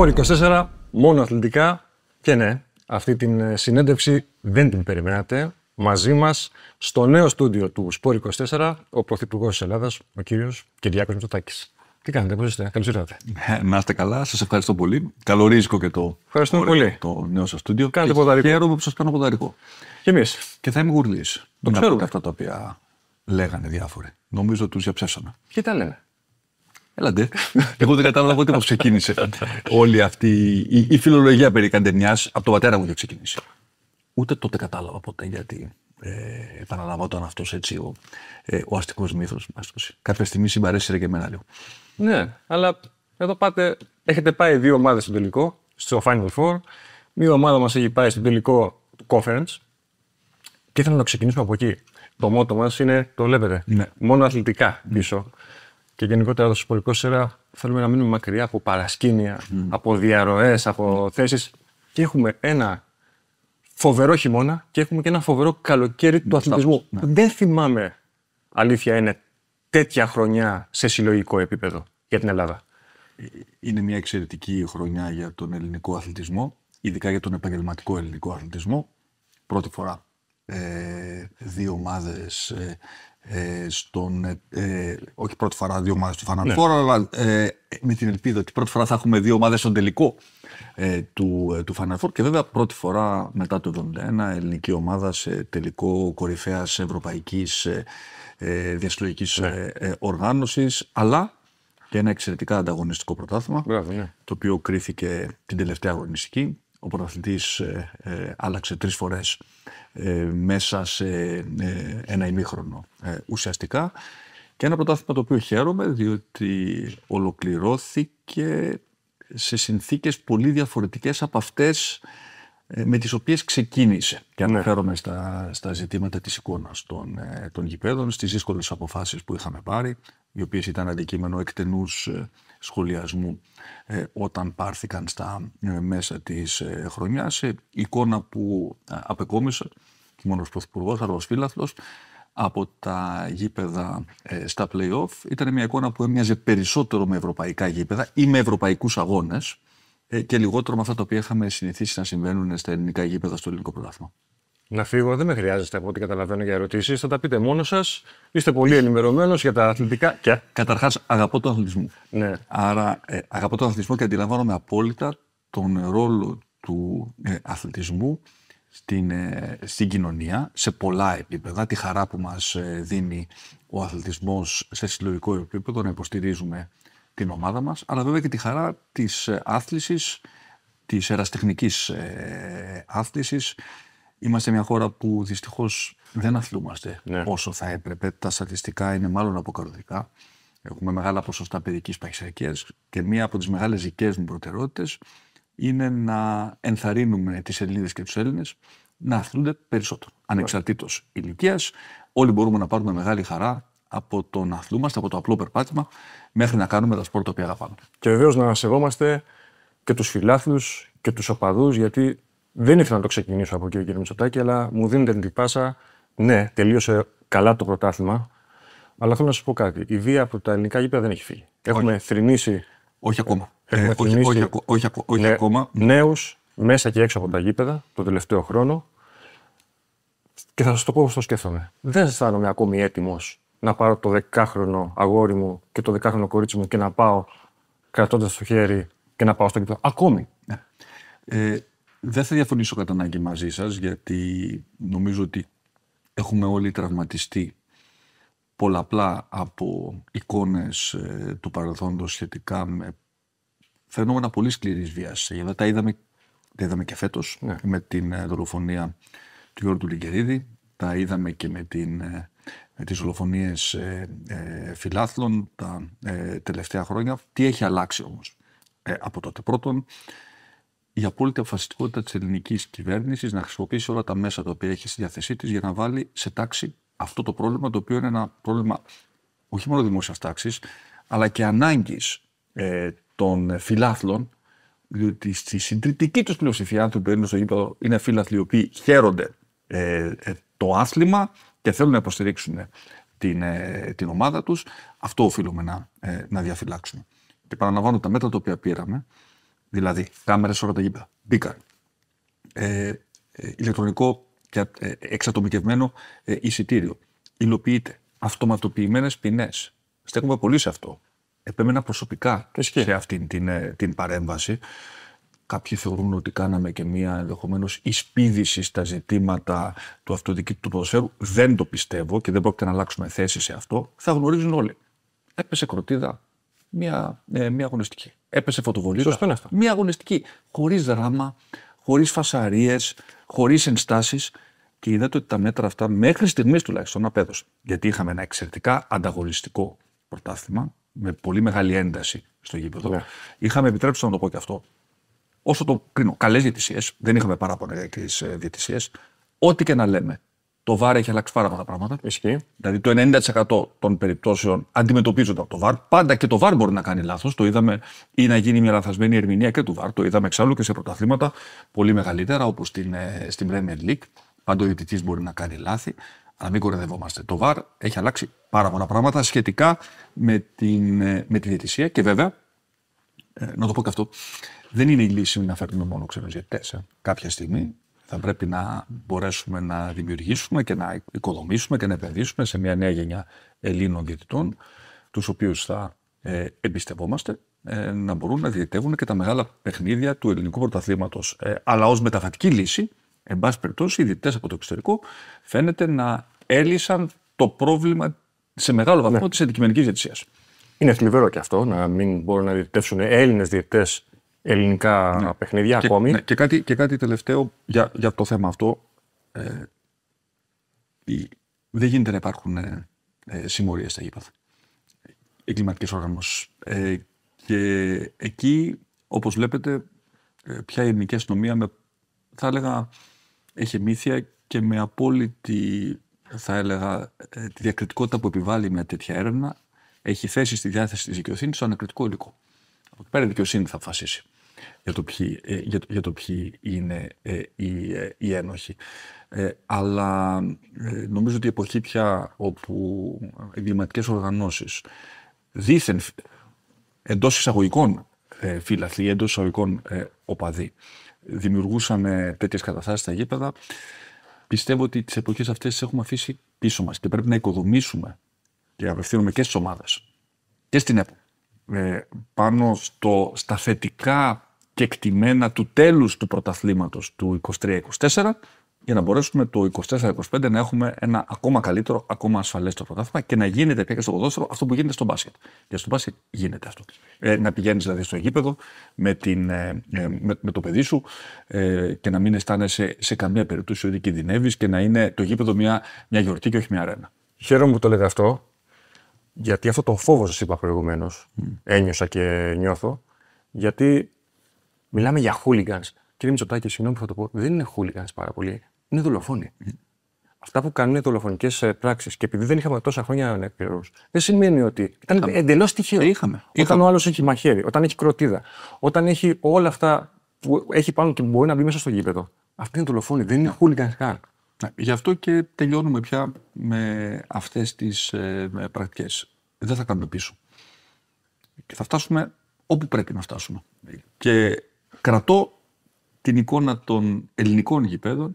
Σπόρ 24, μόνο αθλητικά. Και ναι, αυτή την ε, συνέντευξη δεν την περιμένατε. Μαζί μας στο νέο στούντιο του Σπόρ 24, ο Πρωθυπουργός της Ελλάδας, ο κύριος Κυριάκο Μητσοτάκης. Τι κάνετε, πώς είστε, καλώς ήρθατε. Ε, να είστε καλά, σας ευχαριστώ πολύ. Καλό και το, πολύ. το νέο σας στούντιο. Κάνετε ποδαρικό. Χαίρομαι που σας κάνω ποδαρικό. Και εμείς. Και θα είμαι γουρλής. Το ξέρω. Αυτά τα οποία λέγανε διάφοροι. Νομίζω τους διαψεύσαμε. Και τα λένε. Έλαντε. Εγώ δεν κατάλαβα ούτε πώς ξεκίνησε όλη αυτή η, η φιλολογία περί καντενιά. Από τον πατέρα μου και ξεκίνησε. Ούτε τότε κατάλαβα ποτέ γιατί ε, επαναλαμβάνονταν αυτός έτσι ο, ε, ο αστικός μύθος. Κάποια στιγμή συμπαρέσυρε και εμένα λίγο. Ναι, αλλά εδώ πάτε. Έχετε πάει δύο ομάδες στο τελικό, στο Final Four. Μία ομάδα μας έχει πάει στο τελικό του conference. Και ήθελα να ξεκινήσουμε από εκεί. Το μότο μας είναι, το βλέπετε, ναι. μόνο αθλητικά πίσω και γενικότερα στο σπορικό σειρά θέλουμε να μείνουμε μακριά από παρασκήνια, από διαρροές, από mm. θέσεις. Και έχουμε ένα φοβερό χειμώνα και έχουμε και ένα φοβερό καλοκαίρι του αθλητισμού. Ναι. Δεν θυμάμαι, αλήθεια είναι, τέτοια χρονιά σε συλλογικό επίπεδο για την Ελλάδα. Ε, είναι μια εξαιρετική χρονιά για τον ελληνικό αθλητισμό, ειδικά για τον επαγγελματικό ελληνικό αθλητισμό. Πρώτη φορά ε, δύο ομάδες ε, ε, στον, όχι πρώτη φορά δύο ομάδες του Final ναι. αλλά με την ελπίδα ότι πρώτη φορά θα έχουμε δύο ομάδες στον τελικό του, του Final και βέβαια πρώτη φορά μετά το 1971 ελληνική ομάδα σε τελικό κορυφαίας ευρωπαϊκής ε, Οργάνωση, ναι. οργάνωσης, αλλά και ένα εξαιρετικά ανταγωνιστικό πρωτάθλημα, ναι. το οποίο κρίθηκε την τελευταία αγωνιστική ο πρωταθλητής ε, ε, άλλαξε τρεις φορές ε, μέσα σε ένα ημίχρονο ουσιαστικά και ένα πρωτάθλημα το οποίο χαίρομαι διότι ολοκληρώθηκε σε συνθήκες πολύ διαφορετικές από αυτές με τις οποίες ξεκίνησε. Και ναι. αναφέρομαι στα, στα ζητήματα της εικόνας των, των γηπέδων, στις δύσκολες αποφάσεις που είχαμε πάρει, οι οποίες ήταν αντικείμενο εκτενούς σχολιασμού ε, όταν πάρθηκαν στα ε, μέσα της ε, χρονιάς. Εικόνα που απεκόμισε και μόνος πρωθυπουργός, αργός φύλαθλος, από τα γήπεδα στα play-off. Ήταν μια εικόνα που έμοιαζε περισσότερο με ευρωπαϊκά γήπεδα ή με ευρωπαϊκούς αγώνες και λιγότερο με αυτά τα οποία είχαμε συνηθίσει να συμβαίνουν στα ελληνικά γήπεδα στο ελληνικό πρωτάθλημα να φύγω. Δεν με χρειάζεστε από ό,τι καταλαβαίνω για ερωτήσεις. Θα τα πείτε μόνος σας. Είστε πολύ ενημερωμένος για τα αθλητικά. Και... Καταρχάς, αγαπώ τον αθλητισμό. Ναι. Άρα, ε, αγαπώ τον αθλητισμό και αντιλαμβάνομαι απόλυτα τον ρόλο του ε, αθλητισμού στην, ε, στην κοινωνία σε πολλά επίπεδα. Τη χαρά που μας ε, δίνει ο αθλητισμός σε συλλογικό επίπεδο να υποστηρίζουμε την ομάδα μας, αλλά βέβαια και τη χαρά της άθλησης, της εραστεχνικής άθλησης Είμαστε μια χώρα που δυστυχώς δεν αθλούμαστε ναι. όσο θα έπρεπε. Τα στατιστικά είναι μάλλον αποκαρδικά. Έχουμε μεγάλα ποσοστά παιδικής παχυσαρκίας και μία από τις μεγάλες δικέ μου προτεραιότητες είναι να ενθαρρύνουμε τις Ελληνίδες και τους Έλληνες να αθλούνται περισσότερο. Ανεξαρτήτως ηλικίας, όλοι μπορούμε να πάρουμε μεγάλη χαρά από το να αθλούμαστε, από το απλό περπάτημα, μέχρι να κάνουμε τα σπορ τα οποία αγαπάμε. Και βεβαίως να σεβόμαστε και τους φιλάθλους και τους οπαδούς, γιατί δεν ήθελα να το ξεκινήσω από εκεί ο κ. Μητσοτάκη, αλλά μου δίνετε την τυπάσα. Ναι, τελείωσε καλά το πρωτάθλημα. Αλλά θέλω να σας πω κάτι. Η βία από τα ελληνικά γήπεδα δεν έχει φύγει. Έχουμε όχι. θρυνήσει. Όχι ακόμα. Ε, έχουμε ε, όχι, όχι, όχι, ακόμα. Νέους μέσα και έξω από τα γήπεδα το τελευταίο χρόνο. Και θα σας το πω όπως το σκέφτομαι. Δεν αισθάνομαι ακόμη έτοιμος να πάρω το δεκάχρονο αγόρι μου και το δεκάχρονο κορίτσι μου και να πάω κρατώντας το χέρι και να πάω στο γήπεδο. Ακόμη. Ναι. Ε, δεν θα διαφωνήσω κατά ανάγκη μαζί σας, γιατί νομίζω ότι έχουμε όλοι τραυματιστεί πολλαπλά από εικόνες ε, του παρελθόντος σχετικά με φαινόμενα πολύ σκληρής βίας. Γιατί ε, τα είδαμε, τα είδαμε και φέτος ναι. με την ε, δολοφονία του Γιώργου Λιγκερίδη, τα είδαμε και με, την, με τις δολοφονίες φιλάθλων τα τελευταία χρόνια. Τι έχει αλλάξει όμως από τότε πρώτον, η απόλυτη αποφασιστικότητα της ελληνικής κυβέρνησης να χρησιμοποιήσει όλα τα μέσα τα οποία έχει στη διάθεσή της για να βάλει σε τάξη αυτό το πρόβλημα, το οποίο είναι ένα πρόβλημα όχι μόνο δημόσιας τάξης, αλλά και ανάγκης ε, των φιλάθλων, διότι στη συντριπτική τους πλειοψηφία, άνθρωποι που είναι στο γήπεδο, είναι φίλαθλοι οι οποίοι χαίρονται ε, ε, το άθλημα και θέλουν να υποστηρίξουν την, ε, την ομάδα τους. Αυτό οφείλουμε να, ε, να διαφυλάξουμε. Και παραλαμβάνω τα μέτρα τα οποία πήραμε δηλαδή κάμερες σε όλα τα γήπεδα. Μπήκαν. Ε, ε ηλεκτρονικό και ε, εξατομικευμένο ε, εισιτήριο. Υλοποιείται. Αυτοματοποιημένες ποινές. Στέκομαι πολύ σε αυτό. Επέμενα προσωπικά και σε αυτή την, την παρέμβαση. Κάποιοι θεωρούν ότι κάναμε και μία ενδεχομένως εισπίδηση στα ζητήματα του αυτοδιοικητού του ποδοσφαίρου. Δεν το πιστεύω και δεν πρόκειται να αλλάξουμε θέση σε αυτό. Θα γνωρίζουν όλοι. Έπεσε κροτίδα μία, ε, μία αγωνιστική έπεσε φωτοβολίδα. Μια αγωνιστική. Χωρίς δράμα, χωρίς φασαρίες, χωρίς ενστάσεις. Και είδατε ότι τα μέτρα αυτά μέχρι στιγμής τουλάχιστον απέδωσαν. Γιατί είχαμε ένα εξαιρετικά ανταγωνιστικό πρωτάθλημα με πολύ μεγάλη ένταση στο γήπεδο. Ναι. Είχαμε, επιτρέψει να το πω και αυτό, όσο το κρίνω, καλές διαιτησίες. Δεν είχαμε παράπονα για τι Ό,τι και να λέμε, το VAR έχει αλλάξει πάρα πολλά πράγματα. Ισχύει. Δηλαδή το 90% των περιπτώσεων αντιμετωπίζονται από το VAR. Πάντα και το VAR μπορεί να κάνει λάθος. Το είδαμε ή να γίνει μια λαθασμένη ερμηνεία και του VAR. Το είδαμε εξάλλου και σε πρωταθλήματα πολύ μεγαλύτερα όπως στην, ε, στην Premier League. Πάντα ο διαιτητής μπορεί να κάνει λάθη. Αλλά μην κορεδευόμαστε. Το VAR έχει αλλάξει πάρα πολλά πράγματα σχετικά με, την, ε, με τη διαιτησία και βέβαια. Ε, να το πω και αυτό. Δεν είναι η λύση να φέρνουμε μόνο ξένου Ε. Κάποια στιγμή θα πρέπει να μπορέσουμε να δημιουργήσουμε και να οικοδομήσουμε και να επενδύσουμε σε μια νέα γενιά Ελλήνων διαιτητών, τους οποίους θα ε, εμπιστευόμαστε ε, να μπορούν να διαιτεύουν και τα μεγάλα παιχνίδια του ελληνικού πρωταθλήματος. Ε, αλλά ως μεταβατική λύση, εν πάση περιπτώσει, οι διαιτητές από το εξωτερικό φαίνεται να έλυσαν το πρόβλημα σε μεγάλο βαθμό ναι. της αντικειμενικής Είναι θλιβερό και αυτό, να μην μπορούν να διαιτητεύσουν Έλληνες διαιτητές ελληνικά ναι. παιχνίδια και, ακόμη. Ναι, και, κάτι, και κάτι τελευταίο για, για το θέμα αυτό. Ε, δεν γίνεται να υπάρχουν ε, ε συμμορίες στα γήπεδα. Εγκληματικές οργανώσεις. Ε, και εκεί, όπως βλέπετε, ε, πια η ελληνική αστυνομία με, θα έλεγα έχει μύθια και με απόλυτη θα έλεγα τη διακριτικότητα που επιβάλλει μια τέτοια έρευνα έχει θέσει στη διάθεση της δικαιοσύνης το ανακριτικό υλικό. Από εκεί πέρα η δικαιοσύνη θα αποφασίσει για το ποιοι, ε, για το, ποιοι είναι ε, οι, ε, οι ένοχοι. αλλά νομίζω ότι η εποχή πια όπου εγκληματικές οργανώσεις δίθεν εντός εισαγωγικών ε, φύλαθλοι, εντός εισαγωγικών ε, οπαδοί, δημιουργούσαν τέτοιες καταστάσεις στα γήπεδα, πιστεύω ότι τις εποχές αυτές τις έχουμε αφήσει πίσω μας και πρέπει να οικοδομήσουμε και απευθύνουμε και στις ομάδες και στην ΕΠΟ ε, πάνω στο, στα θετικά και εκτιμένα του τέλους του πρωταθλήματος του 23-24 για να μπορέσουμε το 24-25 να έχουμε ένα ακόμα καλύτερο, ακόμα ασφαλέστερο πρωτάθλημα και να γίνεται πια και στο ποδόσφαιρο αυτό που γίνεται στο μπάσκετ. Και στο μπάσκετ γίνεται αυτό. Ε, να πηγαίνεις δηλαδή στο γήπεδο με, την, ε, ε, με, το παιδί σου ε, και να μην αισθάνεσαι σε καμία περίπτωση ότι κινδυνεύεις και να είναι το γήπεδο μια, μια γιορτή και όχι μια αρένα. Χαίρομαι που το λέτε αυτό. Γιατί αυτό το φόβος σας είπα προηγουμένως, ένιωσα και νιώθω, γιατί μιλάμε για χούλιγκαν. Κύριε Μητσοτάκη, συγγνώμη που θα το πω, δεν είναι χούλιγκαν πάρα πολύ, είναι δολοφόνοι. Αυτά που κάνουν δολοφονικές ε, πράξεις και επειδή δεν είχαμε τόσα χρόνια νεκρού, δεν σημαίνει ότι. Ήταν εντελώς τυχαίο. Είχαμε. Όταν είχαμε. ο άλλος έχει μαχαίρι, όταν έχει κροτίδα, όταν έχει όλα αυτά που έχει πάνω και μπορεί να μπει μέσα στο γήπεδο. Αυτή είναι δολοφόνοι, δεν είναι χούλιγκαν καν. Ναι, γι' αυτό και τελειώνουμε πια με αυτές τις ε, πρακτικές. Δεν θα κάνουμε πίσω. Και θα φτάσουμε όπου πρέπει να φτάσουμε. Και κρατώ την εικόνα των ελληνικών γηπέδων.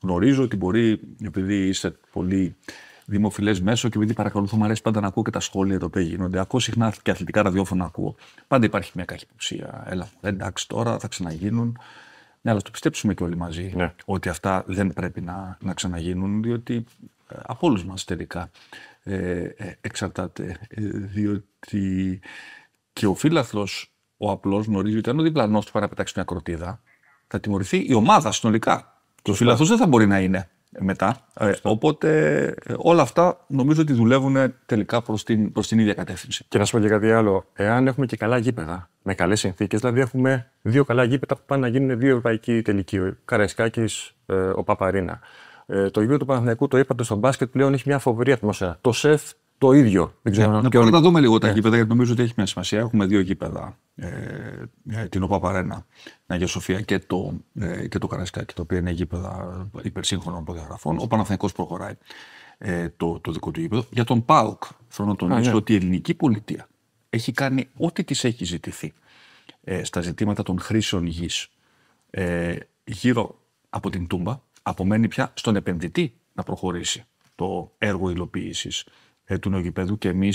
Γνωρίζω ότι μπορεί, επειδή είστε πολύ δημοφιλές μέσο και επειδή παρακολουθώ, μου αρέσει πάντα να ακούω και τα σχόλια τα οποία γίνονται. Ακούω συχνά και αθλητικά ραδιόφωνα ακούω. Πάντα υπάρχει μια καχυποψία. Έλα, εντάξει, τώρα θα ξαναγίνουν. Ναι, αλλά το πιστέψουμε και όλοι μαζί ναι. ότι αυτά δεν πρέπει να, να ξαναγίνουν, διότι ε, από όλους μας τελικά ε, ε εξαρτάται. Ε, διότι και ο φίλαθλος ο απλός, γνωρίζει ότι αν ο διπλανός του πάει μια κροτίδα, θα τιμωρηθεί η ομάδα συνολικά. Και ο φίλαθλο δεν θα μπορεί να είναι μετά. Ε, οπότε ε, όλα αυτά νομίζω ότι δουλεύουν τελικά προς την, προς την ίδια κατεύθυνση. Και να σου πω και κάτι άλλο. Εάν έχουμε και καλά γήπεδα με καλές συνθήκες, δηλαδή έχουμε δύο καλά γήπεδα που πάνε να γίνουν δύο ευρωπαϊκοί τελικοί, ο Καραϊσκάκης, ε, ο Παπαρίνα. το γήπεδο του Παναθηναϊκού, το είπατε, στον μπάσκετ πλέον έχει μια φοβερή ατμόσφαιρα. Το σεφ το ίδιο. Δεν ξέρω ναι. να, να δούμε λίγο τα ναι. γήπεδα, γιατί νομίζω ότι έχει μια σημασία. Έχουμε δύο γήπεδα. Ε, ε την ΟΠΑΠΑΡΕΝΑ, την Αγία Σοφία και το, ε, το Καρασκάκι, τα οποία είναι γήπεδα υπερσύγχρονων προδιαγραφών. Ο Παναθηναϊκός προχωράει ε, το, το δικό του γήπεδο. Για τον ΠΑΟΚ, θέλω να τονίσω ναι. ότι η ελληνική πολιτεία έχει κάνει ό,τι της έχει ζητηθεί ε, στα ζητήματα των χρήσεων γης ε, γύρω από την Τούμπα. Απομένει πια στον επενδυτή να προχωρήσει το έργο υλοποίησης ε, του Νογιπέδου και εμείς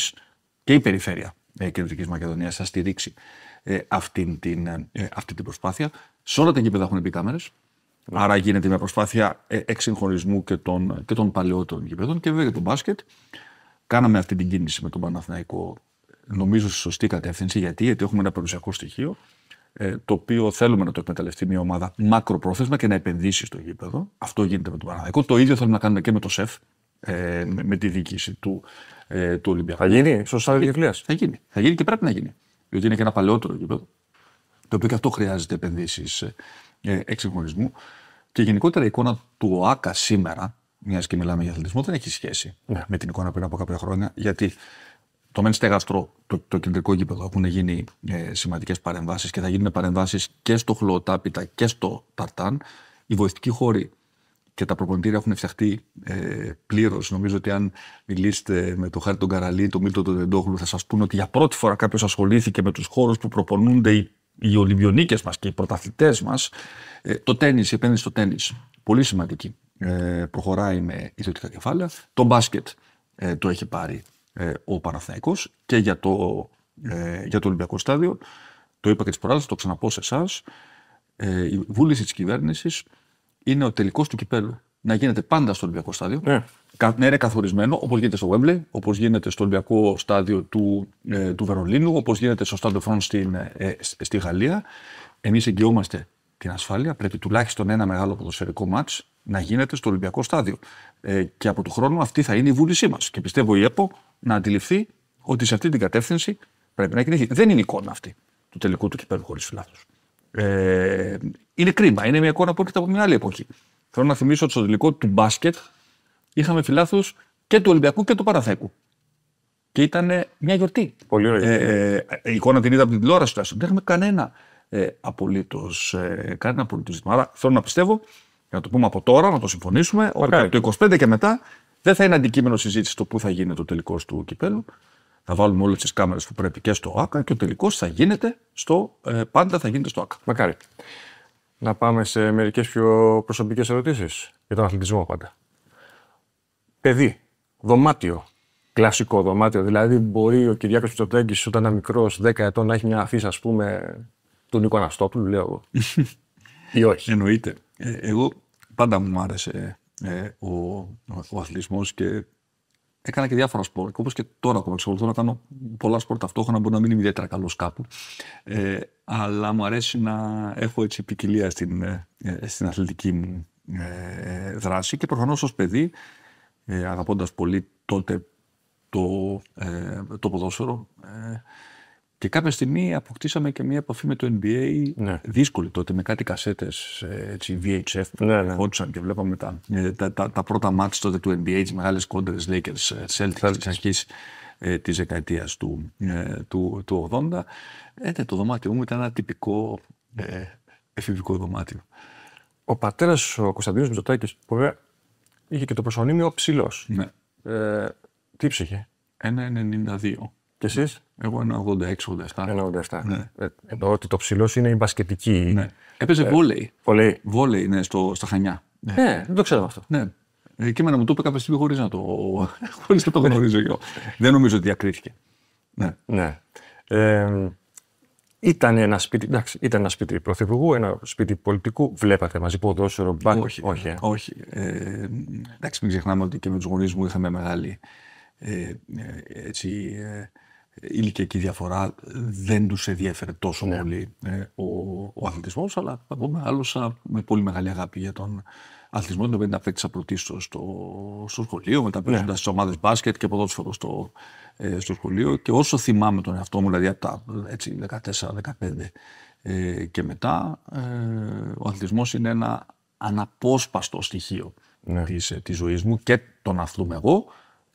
και η περιφέρεια ε, Κεντρικής Μακεδονίας θα στηρίξει ε, αυτή, την, ε, αυτή την προσπάθεια. Σε όλα τα γήπεδα έχουν μπει ναι. Άρα γίνεται μια προσπάθεια ε, εξυγχρονισμού και των, και των παλαιότερων γήπεδων και βέβαια για το μπάσκετ. Κάναμε αυτή την κίνηση με τον Παναθηναϊκό, νομίζω στη σωστή κατεύθυνση. Γιατί, γιατί έχουμε ένα περιουσιακό στοιχείο ε, το οποίο θέλουμε να το εκμεταλλευτεί μια ομάδα μακροπρόθεσμα και να επενδύσει στο γήπεδο. Αυτό γίνεται με τον Παναθηναϊκό. Το ίδιο θέλουμε να κάνουμε και με το ΣΕΦ ε, με τη διοίκηση του, ε, του Ολυμπιακού. Θα γίνει σωστά στάδιο Γεφλία. Θα γίνει. Θα γίνει και πρέπει να γίνει. Γιατί είναι και ένα παλαιότερο γήπεδο. Το οποίο και αυτό χρειάζεται επενδύσεις ε, ε, εξυγχρονισμού. Και γενικότερα η εικόνα του ΟΑΚΑ σήμερα, μιας και μιλάμε για αθλητισμό, δεν έχει σχέση ναι. με την εικόνα πριν από κάποια χρόνια. Γιατί το μεν στεγαστρό, το, το κεντρικό γήπεδο, έχουν γίνει ε, σημαντικές παρεμβάσεις και θα γίνουν παρεμβάσεις και στο Χλωτάπιτα και στο Ταρτάν. Οι βοηθητικοί χώροι και τα προπονητήρια έχουν φτιαχτεί ε, πλήρως. Νομίζω ότι αν μιλήσετε με τον Χάρη τον Καραλή, τον Μίλτο τον Δεντόχλου, θα σας πούνε ότι για πρώτη φορά κάποιος ασχολήθηκε με τους χώρους που προπονούνται οι, οι Ολυμπιονίκες μας και οι πρωταθλητές μας. Ε, το τέννη, η επένδυση στο τέννη. Πολύ σημαντική. Ε, προχωράει με ιδιωτικά κεφάλαια. Το μπάσκετ ε, το έχει πάρει ε, ο Παναθναϊκό και για το, ε, για το Ολυμπιακό Στάδιο. Το είπα και τις προάλλες, το ξαναπώ σε εσάς. η βούληση της κυβέρνησης είναι ο τελικός του κυπέλου. Να γίνεται πάντα στο Ολυμπιακό Στάδιο. Ναι. Να είναι καθορισμένο όπως γίνεται στο Wembley, όπως γίνεται στο Ολυμπιακό Στάδιο του, ε, του Βερολίνου, όπως γίνεται στο Στάδιο Φρόν στην, ε, στη Γαλλία. Εμείς εγγυόμαστε την ασφάλεια. Πρέπει τουλάχιστον ένα μεγάλο ποδοσφαιρικό μάτ να γίνεται στο Ολυμπιακό Στάδιο. Ε, και από του χρόνο αυτή θα είναι η βούλησή μας. Και πιστεύω η ΕΠΟ να αντιληφθεί ότι σε αυτή την κατεύθυνση πρέπει να κινηθεί. Δεν είναι εικόνα αυτή του τελικού του κυπέλου χωρίς φυλάθου. Ε, είναι κρίμα. Είναι μια εικόνα που έρχεται από μια άλλη εποχή. Θέλω να θυμίσω ότι στο τελικό του μπάσκετ είχαμε φιλάθου και του Ολυμπιακού και του Παραθέκου. Και ήταν μια γιορτή. Πολύ ωραία. Ε, ε, η εικόνα την είδα από την τηλεόραση του Δεν είχαμε κανένα ε, απολύτως ε, ζήτημα. Άρα θέλω να πιστεύω, για να το πούμε από τώρα, να το συμφωνήσουμε, ότι το 25 και μετά δεν θα είναι αντικείμενο συζήτηση το πού θα γίνει το τελικό του κυπέλου. Θα βάλουμε όλες τις κάμερες που πρέπει και στο ΑΚΑ και ο τελικός θα γίνεται στο. Ε, πάντα θα γίνεται στο ΑΚΑ. Μακάρι. Να πάμε σε μερικές πιο προσωπικές ερωτήσεις για τον αθλητισμό πάντα. Παιδί, δωμάτιο. Κλασικό δωμάτιο. Δηλαδή, μπορεί ο Κυριάκος Πιτσοτέγκη όταν ήταν μικρό, 10 ετών, να έχει μια αφήσα, ας πούμε, του Νίκο Αναστόπουλου, λέω εγώ. ή όχι. Εννοείται. Ε, εγώ πάντα μου άρεσε ε, ο, αθλητισμός και έκανα και διάφορα σπορ. Όπως και τώρα ακόμα εξακολουθώ να κάνω πολλά σπορ ταυτόχρονα. Μπορεί να μην είμαι ιδιαίτερα καλός κάπου. Ε, αλλά μου αρέσει να έχω έτσι ποικιλία στην, ε, στην αθλητική μου ε, δράση. Και προφανώς ως παιδί, ε, αγαπώντας πολύ τότε το, ε, το ποδόσφαιρο, και κάποια στιγμή αποκτήσαμε και μια επαφή με το NBA ναι. δύσκολη τότε, με κάτι κασέτες VHF που ναι, ναι. και βλέπαμε τα, ε, τα, τα, τα πρώτα μάτια τότε του NBA, τις μεγάλες κόντρες Lakers ε, Celtics της αρχής ε, της δεκαετίας του, ε, του, του 80. το δωμάτιό μου ήταν ένα τυπικό ε, εφηβικό δωμάτιο. Ο πατέρας ο Κωνσταντίνος Μητσοτάκης, που είχε και το προσωνύμιο ψηλός. Ναι. Ε, τι ψυχε? Και εσείς. Εγώ ένα 86-87. 87. Ναι. Ε, το ψηλό είναι η μπασκετική. Ναι. Έπαιζε ε, βόλεϊ. Βόλεϊ. Βόλεϊ, ναι, στο, στα χανιά. Ναι. δεν το ξέρω αυτό. Ναι. Ε, μου το είπε κάποια στιγμή χωρίς να το, χωρίς να το γνωρίζω δεν νομίζω ότι διακρίθηκε. Ναι. ναι. Ε, ήταν ένα σπίτι, εντάξει, ήταν ένα σπίτι πρωθυπουργού, ένα σπίτι πολιτικού. Βλέπατε μαζί ποδόσφαιρο, μπακ. Όχι. όχι, ε. όχι. Ε, εντάξει, μην ξεχνάμε ότι και με τους γονείς μου είχαμε μεγάλη ε, ε έτσι, ηλικιακή διαφορά δεν τους ενδιαφέρε τόσο ναι. πολύ ε, ο, ο αθλητισμός, αλλά μεγάλωσα με πολύ μεγάλη αγάπη για τον αθλητισμό, τον οποίο απέκτησα πρωτίστως στο, στο σχολείο, μετά παίζοντα ναι. ομάδες μπάσκετ και ποδόσφαιρο στο, ε, στο σχολείο και όσο θυμάμαι τον εαυτό μου, δηλαδή από τα 14 14-15 ε, και μετά, ε, ο αθλητισμός είναι ένα αναπόσπαστο στοιχείο ναι. της, μου και τον να αθλούμαι εγώ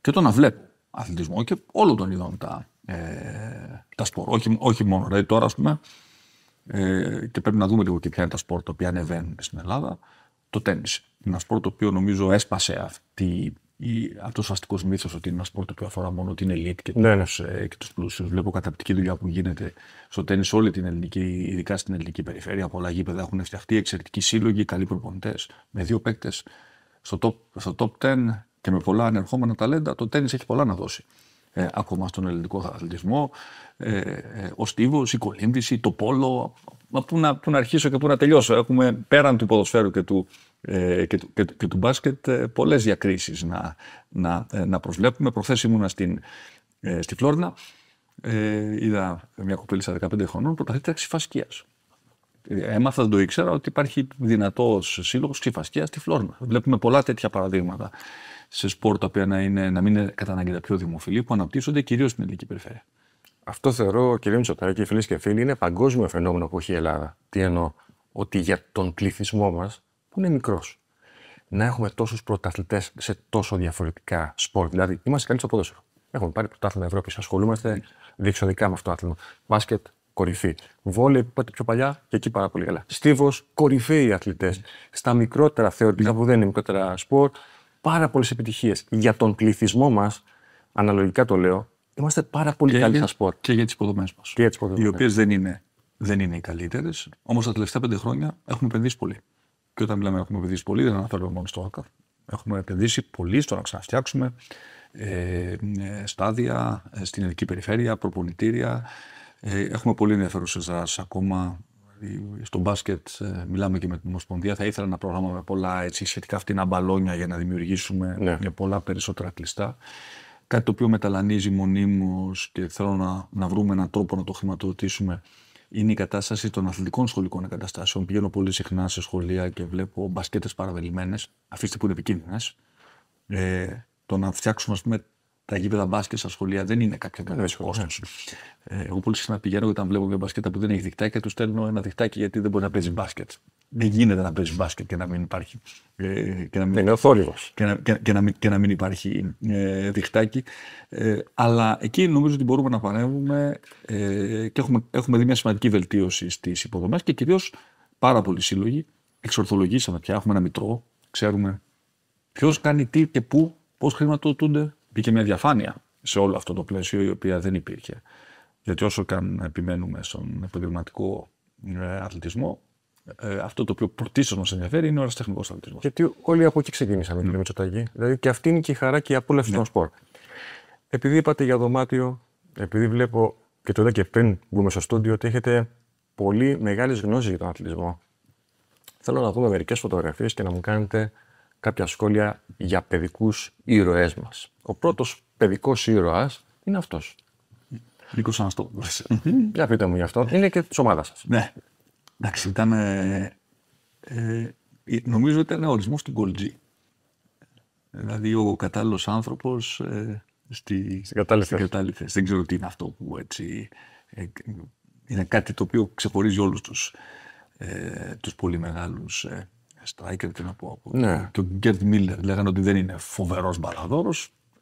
και τον να βλέπω αθλητισμό και όλων των ειδών τα, ε, τα σπορ. Όχι, όχι μόνο. Δηλαδή τώρα, ας πούμε, ε, και πρέπει να δούμε λίγο και ποια είναι τα σπορ τα οποία ανεβαίνουν στην Ελλάδα. Το τέννη. Ένα σπορ το οποίο νομίζω έσπασε αυτή αυτός ο αστικός μύθος ότι είναι ένα σπορ το οποίο αφορά μόνο την ναι, ναι. ελίτ και, τους, ναι. του πλούσιους. Βλέπω καταπληκτική δουλειά που γίνεται στο τέννη όλη την ελληνική, ειδικά στην ελληνική περιφέρεια. Πολλά γήπεδα έχουν φτιαχτεί, εξαιρετικοί σύλλογοι, καλοί προπονητές. Με δύο παίκτες στο top, στο top 10 και με πολλά ανερχόμενα ταλέντα, το τέννη έχει πολλά να δώσει. Ε, ακόμα στον ελληνικό αθλητισμό. Ε, ε ο στίβος, η κολύμβηση, το πόλο. πού να, αρχίσω και πού να τελειώσω. Έχουμε πέραν του ποδοσφαίρου και του, ε, και, του, και, του μπάσκετ ε, πολλές διακρίσεις να, να, να προσβλέπουμε. Προχθές ήμουνα στην, στη Φλόρνα. είδα μια κοπέλη 15 χρονών, πρωταθλήτρια φασκιάς έμαθα, δεν το ήξερα, ότι υπάρχει δυνατός σύλλογος ξυφασκία στη Φλόρνα. Βλέπουμε πολλά τέτοια παραδείγματα σε σπορ τα οποία να, είναι, να μην είναι κατά ανάγκη τα πιο δημοφιλή, που αναπτύσσονται κυρίως στην ελληνική περιφέρεια. Αυτό θεωρώ, κύριε Μητσοτάκη, φίλε και φίλοι, είναι παγκόσμιο φαινόμενο που έχει η Ελλάδα. Τι εννοώ, ότι για τον πληθυσμό μας, που είναι μικρός, να έχουμε τόσους πρωταθλητές σε τόσο διαφορετικά σπορ. Δηλαδή, είμαστε καλοί στο ποδόσφαιρο. Έχουμε πάρει πρωτάθλημα Ευρώπης, ασχολούμαστε διεξοδικά με αυτό το άθλημα. Μπάσκετ, κορυφή. Βόλε, είπατε πιο παλιά και εκεί πάρα πολύ καλά. Στίβος, κορυφαίοι αθλητές. Στα μικρότερα θεωρητικά που δεν είναι μικρότερα σπορ, πάρα πολλές επιτυχίες. Για τον πληθυσμό μας, αναλογικά το λέω, είμαστε πάρα πολύ καλοί στα σπορ. Και για τις υποδομές μας. Οι οποίες δεν είναι, δεν είναι οι καλύτερες, όμως τα τελευταία πέντε χρόνια έχουμε επενδύσει πολύ. Και όταν μιλάμε έχουμε επενδύσει πολύ, δεν αναφέρομαι μόνο στο ΑΚΑ. Έχουμε επενδύσει πολύ στο να ξαναφτιάξουμε ε, ε στάδια ε, στην ελληνική περιφέρεια, προπονητήρια, ε, έχουμε πολύ ενδιαφέρουσες δράσεις ακόμα. Δηλαδή, στο μπάσκετ ε, μιλάμε και με την Ομοσπονδία. Θα ήθελα να προγράμμαμε πολλά έτσι, σχετικά την μπαλόνια για να δημιουργήσουμε ναι. πολλά περισσότερα κλειστά. Κάτι το οποίο μεταλανίζει μονίμως και θέλω να, βρούμε έναν τρόπο να το χρηματοδοτήσουμε είναι η κατάσταση των αθλητικών σχολικών εγκαταστάσεων. Πηγαίνω πολύ συχνά σε σχολεία και βλέπω μπασκέτες παραβελημένε. Αφήστε που είναι επικίνδυνες. Ε, το να φτιάξουμε, ας πούμε, τα γήπεδα μπάσκετ στα σχολεία δεν είναι κάποιο μεγάλο κόστο. Ε, εγώ πολύ συχνά πηγαίνω όταν βλέπω μια μπασκέτα που δεν έχει δικτάκια, τους στέλνω ένα δικτάκι γιατί δεν μπορεί να παίζει μπάσκετ. Δεν γίνεται να παίζει μπάσκετ και να μην υπάρχει. Ε, και να μην, είναι ο Και, και, και, και να μην υπάρχει ε, διχτάκι. Ε, αλλά εκεί νομίζω ότι μπορούμε να παρέμβουμε ε, και έχουμε, έχουμε δει μια σημαντική βελτίωση στις υποδομές και κυρίως πάρα πολλοί σύλλογοι. Εξορθολογήσαμε πια. Έχουμε ένα μητρό. Ξέρουμε ποιος κάνει τι και πού, πώς χρηματοδοτούνται μπήκε μια διαφάνεια σε όλο αυτό το πλαίσιο η οποία δεν υπήρχε. Γιατί όσο καν επιμένουμε στον επαγγελματικό ε, αθλητισμό, ε, αυτό το οποίο πρωτίστως μας ενδιαφέρει είναι ο αεραστεχνικός αθλητισμός. Γιατί όλοι από εκεί ξεκινήσαμε, ναι. κύριε την Μητσοτάκη. Δηλαδή και αυτή είναι και η χαρά και η απόλαυση ναι. των σπορ. Επειδή είπατε για δωμάτιο, επειδή βλέπω και το και πριν μπούμε στο στούντιο ότι έχετε πολύ μεγάλες γνώσεις για τον αθλητισμό. Θέλω να δούμε μερικές φωτογραφίες και να μου κάνετε κάποια σχόλια για παιδικούς ήρωές μας. Ο πρώτος παιδικός ήρωας είναι αυτός. Νίκος Αναστόπουλος. Για πείτε μου γι' αυτό. Είναι και της ομάδας σας. Ναι. Εντάξει, ήταν. Ε, ε, νομίζω ήταν ορισμός του Γκολτζή. Δηλαδή ο κατάλληλος άνθρωπος ε, στη, στην κατάλληλη Δεν ξέρω τι είναι αυτό που έτσι. Ε, είναι κάτι το οποίο ξεχωρίζει όλους τους ε, τους πολύ μεγάλους ε, striker, τι να πω. Ναι. Και ο Γκέρτ Μίλλερ λέγανε ότι δεν είναι φοβερός μπαλαδόρος,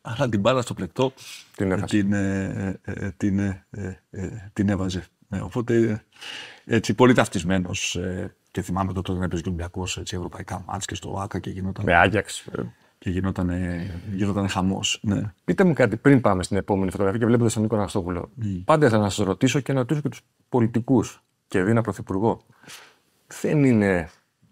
αλλά την μπάλα στο πλεκτό την, ε, έχασε. την, ε, ε, την, την έβαζε. οπότε έτσι πολύ ταυτισμένος. και θυμάμαι τότε να παίζει Ολυμπιακό ευρωπαϊκά μάτς και στο ΑΚΑ και γινόταν. Με Άγιαξ. Και γινόταν, γινόταν χαμός. Ναι. Πείτε μου κάτι πριν πάμε στην επόμενη φωτογραφία και βλέποντας τον Νίκο Ναυτόπουλο. Mm. Πάντα ήθελα να σας ρωτήσω και να ρωτήσω και τους πολιτικούς και δίνα πρωθυπουργό. Δεν είναι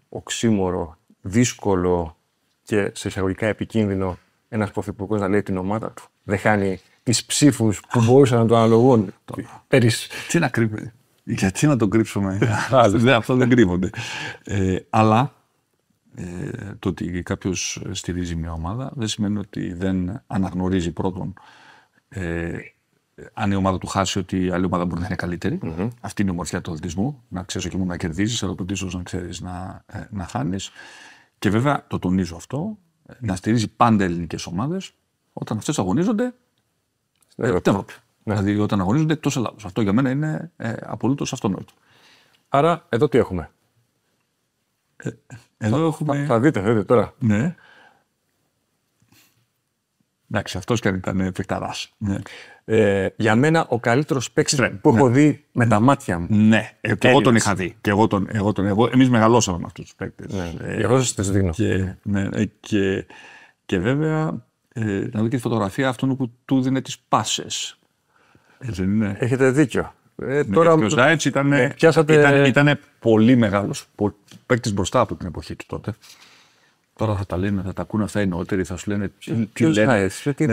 οξύμορο, δύσκολο και σε εισαγωγικά επικίνδυνο ένας πρωθυπουργός να λέει την ομάδα του. Δεν χάνει τις ψήφους που μπορούσαν να το αναλογούν πέρυσι. Τι να κρύβει. Γιατί να τον κρύψουμε. Αυτό δεν κρύβονται. Ε, αλλά ε, το ότι κάποιος στηρίζει μια ομάδα δεν σημαίνει ότι δεν αναγνωρίζει πρώτον ε, αν η ομάδα του χάσει, ότι η άλλη ομάδα μπορεί να είναι Αυτή είναι η ομορφιά του αθλητισμού. Να ξέρεις όχι μόνο να κερδίζεις, αλλά τίσο να ξέρεις να, ε, να χάνεις. Και βέβαια το τονίζω αυτό, ε, να στηρίζει πάντα ελληνικές ομάδες όταν αυτές αγωνίζονται στην ε, ε, Ευρώπη. Ναι. Δηλαδή όταν αγωνίζονται εκτός Ελλάδος. Αυτό για μένα είναι ε, απολύτως αυτονόητο. Άρα εδώ τι έχουμε. εδώ έχουμε. Θα, θα δείτε, δείτε τώρα. Ναι. Εντάξει, αυτός και αν ήταν ε, φεκταρά. Ναι. Ε, για μένα ο καλύτερος παίκτης που έχω ναι. δει με τα μάτια μου. Ναι, ε, εγώ τον είχα δει. Και εγώ τον, εγώ τον, εγώ, εμείς μεγαλώσαμε με αυτούς τους παίκτες. Ναι, ναι. Ε, εγώ σας τι δίνω. Και, ναι, και, και βέβαια ε, να δω τη φωτογραφία αυτών που του δίνε τις πάσες. Έχετε δίκιο. Ε, ναι, τώρα... Ο Ζάιτ ήταν, ήταν, ήταν πολύ μεγάλος. Παίκτης μπροστά από την εποχή του τότε. Τώρα θα τα λένε, θα τα ακούνε αυτά οι νότεροι, θα σου λένε τι λένε. Ναι, τι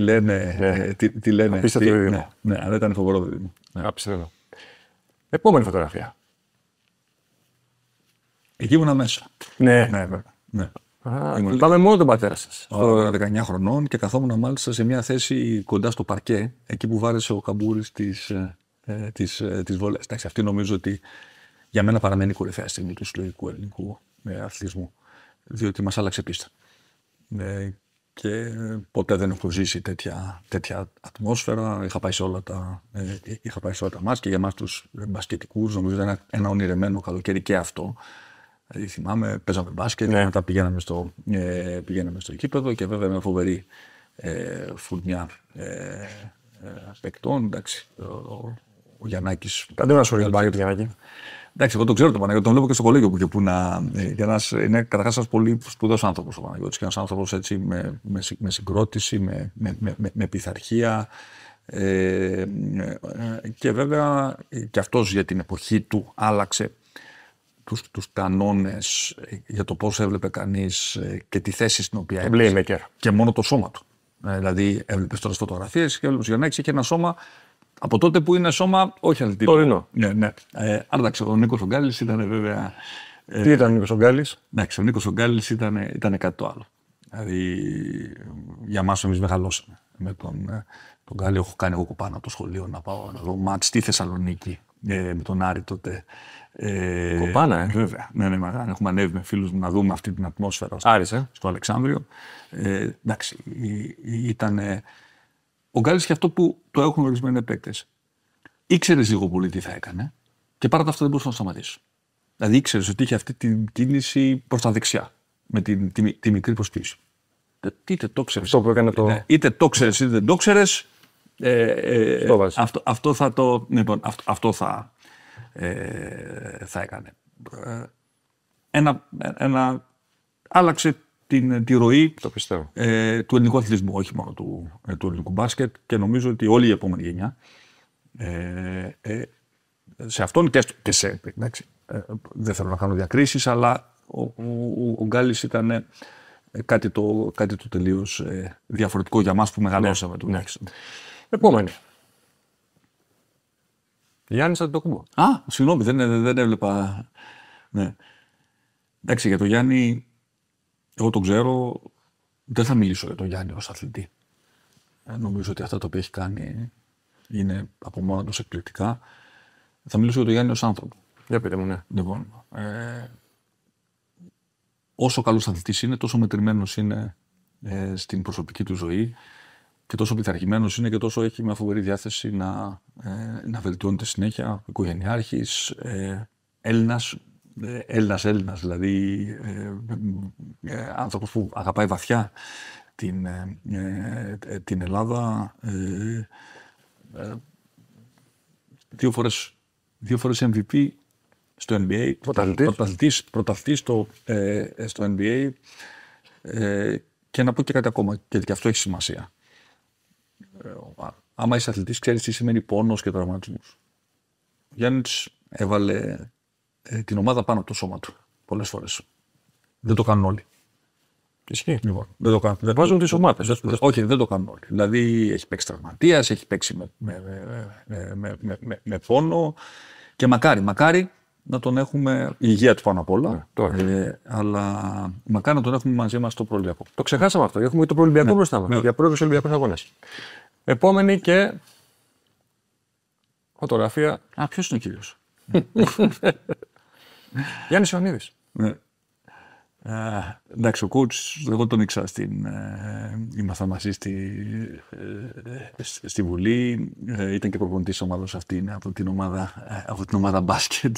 λένε. Τι ε, λένε. Απίστευτο δίδυμο. Ναι, ναι, αλλά ήταν φοβερό δίδυμο. Ναι, απίστευτο. Επόμενη φωτογραφία. Εκεί ήμουν μέσα. Ναι, ναι, βέβαια. Πάμε μόνο τον πατέρα σας. 19 χρονών και καθόμουν μάλιστα σε μια θέση κοντά στο παρκέ, εκεί που βάρεσε ο καμπούρης τις ε, ε, βολές. Εντάξει, αυτή νομίζω ότι για μένα παραμένει η κορυφαία στιγμή του συλλογικού ελληνικού αθλητισμού, διότι μας άλλαξε πίστα. Ναι, ε, και ποτέ δεν έχω ζήσει τέτοια, τέτοια ατμόσφαιρα. Είχα πάει σε όλα τα, ε, είχα πάει σε όλα τα μάτς και για εμάς τους ε, μπασκετικούς νομίζω ήταν ένα, ένα ονειρεμένο καλοκαίρι και αυτό. Δηλαδή θυμάμαι, παίζαμε μπάσκετ, ναι. μετά πηγαίναμε στο, ε, πηγαίναμε στο κήπεδο και βέβαια με φοβερή ε, φουρνιά ε, ε παικτών. Εντάξει, ο, ο, ο Γιαννάκης... Κάντε ένα σχόλιο για Γιαννάκη. Εντάξει, εγώ τον ξέρω τον Παναγιώτη, τον βλέπω και στο κολέγιο που και που να. Ε, για να είναι καταρχάς ένας πολύ σπουδαίος άνθρωπος ο Παναγιώτης. Και ένας άνθρωπος έτσι με, με, με συγκρότηση, με, με, με, με πειθαρχία. Ε, ε, και βέβαια ε, και αυτός για την εποχή του άλλαξε τους, τους κανόνες για το πώς έβλεπε κανείς και τη θέση στην οποία έβλεπε. Και μόνο το σώμα του. δηλαδή έβλεπες τώρα φωτογραφίε και έβλεπες είχε ένα σώμα από τότε που είναι σώμα, όχι αθλητικό. Τωρινό. Ναι, ναι. Ε, άρα ο Νίκος Ογκάλης ήταν βέβαια. Ε, Τι ήταν ο Νίκος Ογκάλης. Ναι, ο Νίκος Ογκάλης ήταν, ήταν κάτι το άλλο. Δηλαδή, για εμάς εμείς μεγαλώσαμε με τον, ε, τον Γκάλη. Έχω κάνει εγώ κοπάνω από το σχολείο να πάω να δω μάτ στη Θεσσαλονίκη ε, με τον Άρη τότε. Ε, κοπάνα, ε. Βέβαια. Ναι, ναι, μαγάνε. Έχουμε ανέβει με φίλους να δούμε αυτή την ατμόσφαιρα στο, Αλεξάνδριο. Ε, εντάξει, ήταν ο Γκάλης και αυτό που το έχουν ορισμένοι παίκτες. Ήξερες λίγο πολύ τι θα έκανε και παρά τα αυτά δεν μπορούσε να σταματήσει. Δηλαδή ήξερες ότι είχε αυτή την κίνηση προς τα δεξιά με τη, τη, μικρή προσπίση. Είτε το ξέρεις. το. Ναι, είτε το ξέρεις είτε δεν το Ε, ε αυτό, αυτό, θα το. Λοιπόν, αυτό, αυτό θα, ε, θα έκανε. Ε, ένα, ένα, άλλαξε την, τη ροή το Ε, του ελληνικού αθλητισμού, όχι μόνο του, ε, του ελληνικού μπάσκετ. Και νομίζω ότι όλη η επόμενη γενιά ε, ε, σε αυτόν και, και σε. ε, δεν θέλω να κάνω διακρίσεις, αλλά ο, ο, ο, ο Γκάλης ήταν ε, κάτι το, κάτι το τελείως ε, διαφορετικό για μας που μεγαλώσαμε ναι, ναι. τουλάχιστον. Ναι. Επόμενη. Γιάννης Α, συγγνώμη, δεν, δεν έβλεπα. Ναι. Εντάξει, για τον Γιάννη εγώ τον ξέρω, δεν θα μιλήσω για τον Γιάννη ως αθλητή. Ε, νομίζω ότι αυτά τα οποία έχει κάνει είναι από μόνο τους εκπληκτικά. Θα μιλήσω για τον Γιάννη ως άνθρωπο. Για πείτε μου, ναι. Λοιπόν, ε, όσο καλός αθλητής είναι, τόσο μετρημένος είναι ε, στην προσωπική του ζωή και τόσο πειθαρχημένος είναι και τόσο έχει μια φοβερή διάθεση να, ε, βελτιώνεται συνέχεια, οικογενειάρχης, ε, Έλληνας ε, Έλληνας Έλληνας, δηλαδή ε, ε, άνθρωπος που αγαπάει βαθιά την, την Ελλάδα. δύο, φορές, δύο φορές MVP στο NBA, πρωταθλητής, πρωταθλητής στο, στο NBA και να πω και κάτι ακόμα, γιατί αυτό έχει σημασία. Άμα είσαι αθλητής, ξέρεις τι σημαίνει πόνος και τραυματισμό. Ο Γιάννης έβαλε ε, την ομάδα πάνω από το σώμα του. Πολλές φορές. Δεν το κάνουν όλοι. Ισχύει. Λοιπόν, δεν το κάνουν. Δεν βάζουν τις ομάδε. Όχι, δεν το κάνουν όλοι. Δηλαδή έχει παίξει τραυματίας, έχει παίξει με, με, με, με, πόνο. Και μακάρι, μακάρι να τον έχουμε. Η υγεία του πάνω απ' όλα. Ναι, ε, αλλά μακάρι να τον έχουμε μαζί μας το Προελπιακό. Το ξεχάσαμε αυτό. Έχουμε το ναι, μπροστά μας. Ναι. Για πρώτο Ολυμπιακό αγώνα. Επόμενη και. Φωτογραφία. Α, ποιος είναι ο κύριος. Γιάννης Ιωαννίδης. Ναι. Ε, εντάξει, ο coach, εγώ τον ήξερα στην. Ε, ήμασταν μαζί στη, ε, ε, στη Βουλή. Ε, ήταν και προπονητής ομάδα αυτή, από την ομάδα, ε, από την ομάδα μπάσκετ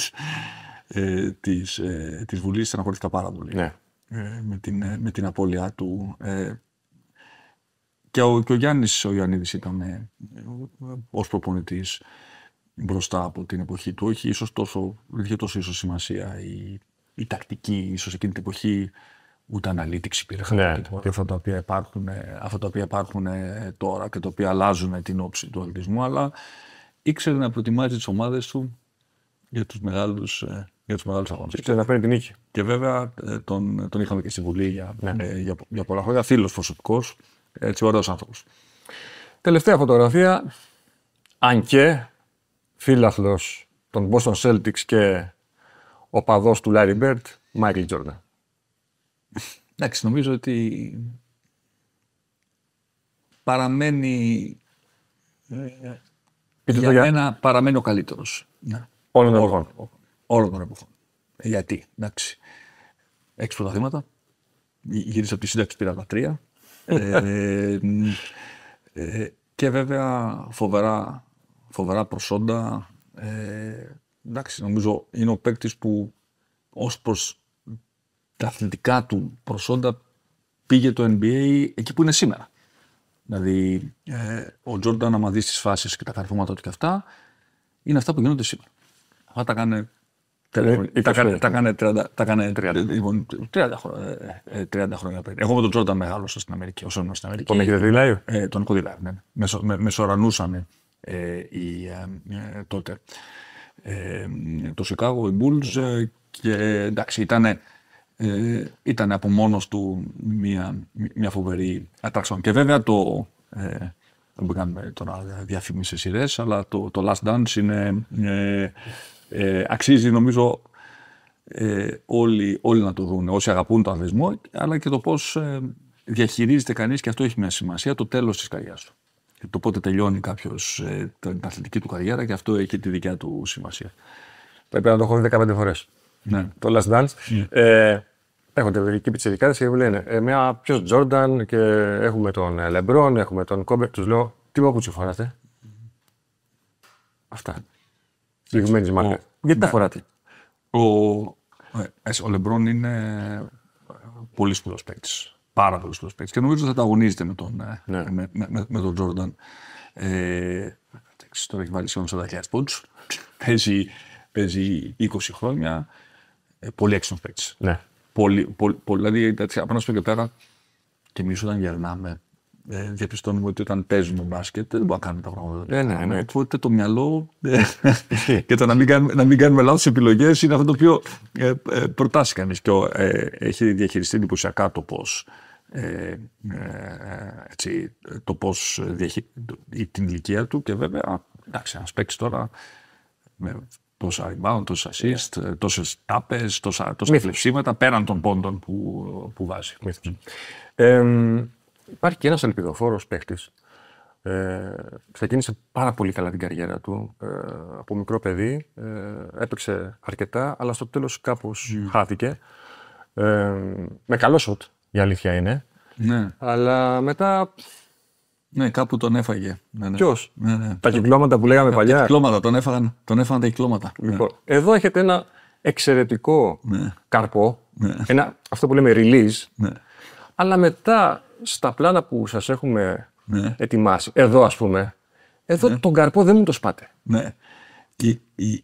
ε, της ε, της Βουλής. Στεναχωρήθηκα πάρα πολύ ναι. Ε, με, την, με την απώλειά του. και ο, και ο Γιάννης Ιωαννίδης ήταν ε, ως προπονητής μπροστά από την εποχή του. Όχι ίσως τόσο, δεν είχε τόσο ίσως σημασία η, η τακτική, ίσως εκείνη την εποχή ούτε αναλύτηξη υπήρχαν. Ναι. ναι. Αυτά, τα οποία υπάρχουν, ε, αυτά τα οποία υπάρχουν ε, τώρα και τα οποία αλλάζουν την όψη του αλτισμού, αλλά ήξερε να προετοιμάζει τις ομάδες του για τους μεγάλους ε, για τους μεγάλους αγώνες. Ήξερε να παίρνει την νίκη. Και βέβαια τον, τον είχαμε και στη Βουλή για, ναι. ε, για, για πολλά χρόνια. Φίλος προσωπικός, έτσι ωραίος άνθρωπος. Τελευταία φωτογραφία, αν και φίλαθλος των Boston Celtics και ο παδός του Larry Bird, Michael Jordan. Εντάξει, νομίζω ότι παραμένει ε, για, μένα παραμένει ο καλύτερος. Ναι. Όλων των εποχών. Όλων των εποχών. Γιατί, εντάξει. Έξι πρωταθλήματα. γύρισε από τη σύνταξη πήρα τα τρία. Ε, ε, ε, και βέβαια φοβερά φοβερά προσόντα. Ε, εντάξει, νομίζω είναι ο παίκτης που ως προς τα αθλητικά του προσόντα πήγε το NBA εκεί που είναι σήμερα. Δηλαδή, ε, ο Τζόρνταν, άμα δεις τις φάσεις και τα καρφώματα του και αυτά, είναι αυτά που γίνονται σήμερα. Αυτά τα κάνει. Ε, τα κάνε 30, 30 ε, λοιπόν, ε, χρόνια πριν. Εγώ με τον Τζόρνταν μεγάλωσα στην Αμερική, όσο ήμουν στην Αμερική. Τον έχετε δει, Τον έχω δει, ναι. ναι. Μεσορανούσαμε ε, η, ε, τότε. Ε, το Σικάγο οι Bulls και εντάξει ήταν ήταν από μόνος του μια, μια φοβερή attraction. Και βέβαια το, ε, δεν κάνουμε τώρα διαφήμιση σειρές, αλλά το, το Last Dance είναι, ε, αξίζει νομίζω ε, όλοι, όλοι να το δουν, όσοι αγαπούν τον αθλησμό αλλά και το πώς διαχειρίζεται κανείς, και αυτό έχει μια σημασία, το τέλος της καριάς του το πότε τελειώνει κάποιος ε, την αθλητική του καριέρα και αυτό έχει τη δικιά του σημασία. Πρέπει να το έχω δει 15 φορές. Ναι. Το Last Dance. Yeah. Ναι. Ε, έχουν και μου λένε ε, μια ποιος Τζόρνταν και έχουμε τον Λεμπρόν, έχουμε τον Κόμπερ. Τους λέω τι μου φοράτε. Mm-hmm. Αυτά. Συγκεκριμένης μάρκα. Ο... Γιατί τα ναι. φοράτε. Ο, ε, ε, ο Λεμπρόν είναι πολύ σπουδαίος παίκτης πάρα πολύ καλό παίκτη και νομίζω ότι θα αγωνίζεται με τον, ε, ναι. με, τον Τζόρνταν. Ε, τώρα έχει βάλει σχεδόν 40.000 πόντους. παίζει, παίζει 20 χρόνια. Ε, πολύ έξυπνος παίκτης. Ναι. Πολύ, πολύ, πολύ, δηλαδή, απέναντι στο και πέρα, και εμείς όταν γερνάμε ε, διαπιστώνουμε ότι όταν παίζουμε μπάσκετ δεν μπορούμε να κάνουμε τα πράγματα. Ε, ναι, ναι. Οπότε το μυαλό ε, και το να μην κάνουμε, κάνουμε λάθος επιλογές είναι αυτό το οποίο ε, ε, προτάσει κανείς και ε, έχει διαχειριστεί εντυπωσιακά το πώς ε, ε, έτσι, το διαχει... την ηλικία του και βέβαια εντάξει, να παίξει τώρα με τόσα rebound, τόσα assist, yeah. Ε. τόσες τάπες, τόσα, τόσα φλεψίματα πέραν των πόντων που, που βάζει. Ε, Υπάρχει και ένας ελπιδοφόρος παίχτης. Ε, ξεκίνησε πάρα πολύ καλά την καριέρα του. Ε, από μικρό παιδί ε, έπαιξε αρκετά, αλλά στο τέλος κάπως χάθηκε. Ε, με καλό σοτ, η αλήθεια είναι. Ναι. Αλλά μετά. Ναι, κάπου τον έφαγε. Ναι, ναι. Ποιος? Ναι, ναι. Τα κυκλώματα που λέγαμε παλιά. Τα κυκλώματα, τον έφαγαν, τον έφαγαν τα κυκλώματα. ναι. Εδώ έχετε ένα εξαιρετικό ναι. καρπό. Ναι. Ένα, αυτό που λέμε release. Ναι. Αλλά μετά στα πλάνα που σας έχουμε ναι. ετοιμάσει, εδώ ας πούμε, εδώ ναι. τον καρπό δεν μου το σπάτε. Ναι.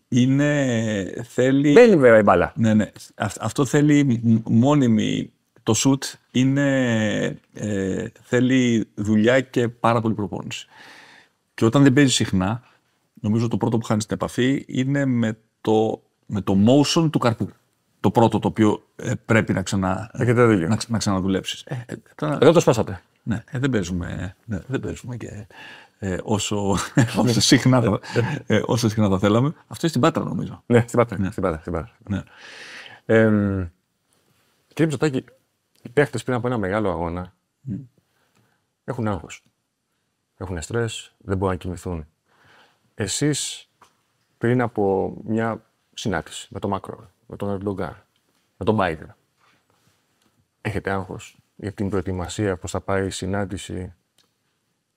Είναι, θέλει... Μπαίνει βέβαια η μπάλα. Ναι, ναι. Αυτό θέλει μόνιμη. Το σουτ είναι, ε, θέλει δουλειά και πάρα πολύ προπόνηση. Και όταν δεν παίζει συχνά, νομίζω το πρώτο που χάνεις την επαφή είναι με το, με το motion του καρπού το πρώτο το οποίο ε, πρέπει να, ξανα, να, να ξαναδουλέψεις. Ε, Εδώ το σπάσατε. Ναι, ε, δεν παίζουμε, ναι, δεν παίζουμε και ε, όσο, όσο, συχνά, όσο συχνά θα θέλαμε. Αυτό είναι στην Πάτρα, νομίζω. Ναι, στην Πάτρα. Ναι. Στην Πάτρα, στην Ναι. Ε, κύριε Μητσοτάκη, οι παίχτες πριν από ένα μεγάλο αγώνα έχουν άγχος. Έχουν στρες, δεν μπορούν να κοιμηθούν. Εσείς πριν από μια συνάντηση με το Μακρόν, με τον Ερντογκάν, με τον Μπάιντερ. Έχετε άγχος για την προετοιμασία, πώς θα πάει η συνάντηση,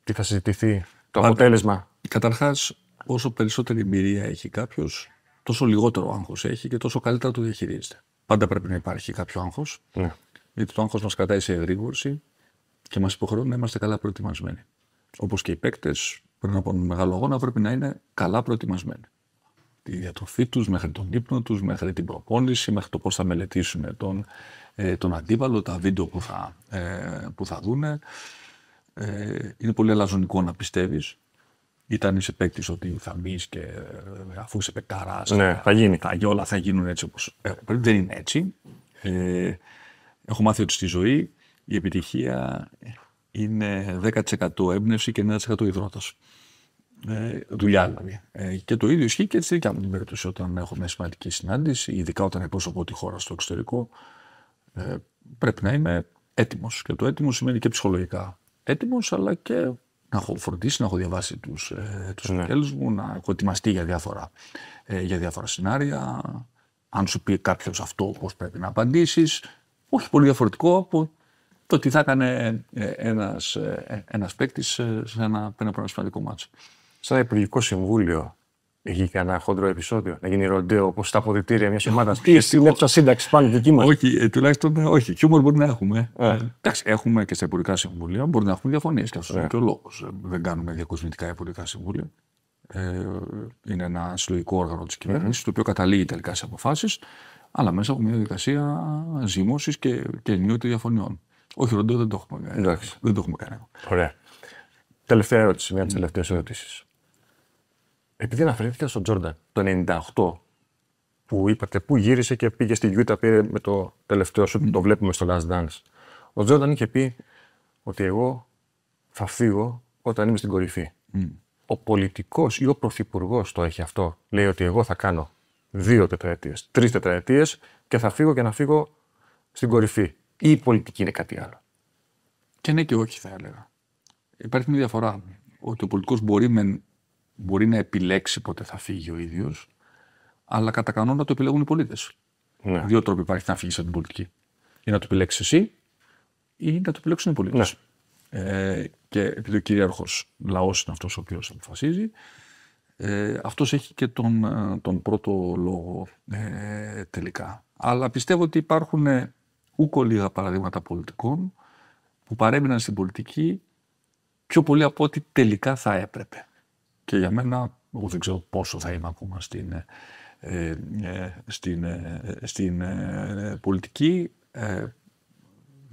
τι θα συζητηθεί, το αποτέλεσμα. Καταρχάς, όσο περισσότερη εμπειρία έχει κάποιος, τόσο λιγότερο άγχος έχει και τόσο καλύτερα το διαχειρίζεται. Πάντα πρέπει να υπάρχει κάποιο άγχος. Ναι. Γιατί το άγχος μας κρατάει σε εγρήγορση και μας υποχρεώνει να είμαστε καλά προετοιμασμένοι. Όπως και οι παίκτες, πριν από έναν μεγάλο αγώνα, πρέπει να είναι καλά προετοιμασμένοι τη διατροφή τους, μέχρι τον ύπνο τους, μέχρι την προπόνηση, μέχρι το πώς θα μελετήσουν τον, ε, τον αντίπαλο, τα βίντεο που θα, ε, που θα δούνε. Ε, είναι πολύ αλαζονικό να πιστεύεις. Ήταν είσαι παίκτης ότι θα μπει και ε, αφού είσαι παικταρά. Ναι, θα, γίνει. όλα θα γίνουν έτσι όπως Δεν είναι έτσι. Ε, έχω μάθει ότι στη ζωή η επιτυχία είναι 10% έμπνευση και 90% υδρόταση. Ε, δουλειά δηλαδή. Ε, και το ίδιο ισχύει και στη δικιά μου την περίπτωση. Όταν έχω μια σημαντική συνάντηση, ειδικά όταν εκπροσωπώ τη χώρα στο εξωτερικό, ε, πρέπει να είμαι έτοιμος. Και το έτοιμο σημαίνει και ψυχολογικά έτοιμος, αλλά και να έχω φροντίσει, να έχω διαβάσει τους ε, τους ναι. μου, να έχω ετοιμαστεί για διάφορα, ε, για διάφορα σενάρια. Αν σου πει κάποιος αυτό, πώς πρέπει να απαντήσεις. Όχι πολύ διαφορετικό από το τι θα έκανε ένας ε, ένας ε, παίκτη σε ένα, ένα σημαντικό μάτσο. Σε ένα Υπουργικό Συμβούλιο έχει και ένα χοντρό επεισόδιο, να γίνει ροντέο όπως τα αποδητήρια μιας ομάδας. Στην στη λεπτά σύνταξη πάλι δική μας. Όχι, ε, τουλάχιστον ε, όχι. Χιούμορ μπορεί να έχουμε. Ε. Εντάξει, έχουμε και στα Υπουργικά Συμβούλια, μπορεί να έχουμε διαφωνίες και αυτό είναι και ο λόγος. Δεν κάνουμε διακοσμητικά Υπουργικά Συμβούλια. είναι ένα συλλογικό όργανο της κυβέρνησης, το οποίο καταλήγει τελικά σε αποφάσεις, αλλά μέσα από μια διαδικασία ζυμώσης και, και διαφωνιών. Όχι, ροντέο δεν το έχουμε κάνει. Τελευταία ερώτηση, μια τη ναι. τελευταία επειδή αναφερθήκα στον Τζόρνταν το 98, που είπατε, που γύρισε και πήγε στη Γιούτα, πήρε με το τελευταίο σου, το βλέπουμε στο Last Dance. Ο Τζόρνταν είχε πει ότι εγώ θα φύγω όταν είμαι στην κορυφή. Mm. Ο πολιτικός ή ο πρωθυπουργός το έχει αυτό. Λέει ότι εγώ θα κάνω δύο τετραετίες, τρεις τετραετίες και θα φύγω και να φύγω στην κορυφή. Ή η πολιτική είναι κάτι άλλο. Και ναι και όχι, θα έλεγα. Υπάρχει μια διαφορά. Ότι ο πολιτικός μπορεί με, Μπορεί να επιλέξει πότε θα φύγει ο ίδιος, αλλά κατά κανόνα το επιλέγουν οι πολίτες. Ναι. Δύο τρόποι υπάρχει να φύγεις από την πολιτική. Ή να το επιλέξεις εσύ, ή να το επιλέξουν οι πολίτες. Ναι. Ε, και επειδή ο κυρίαρχος λαός είναι αυτός ο οποίος αποφασίζει, ε, αυτός έχει και τον, ε, τον πρώτο λόγο ε, τελικά. Αλλά πιστεύω ότι υπάρχουν ε, ούκο λίγα παραδείγματα πολιτικών που παρέμειναν στην πολιτική πιο πολύ από ό,τι τελικά θα έπρεπε και για μένα, εγώ δεν ξέρω πόσο θα είμαι ακόμα στην, ε, ε, στην, ε, στην πολιτική.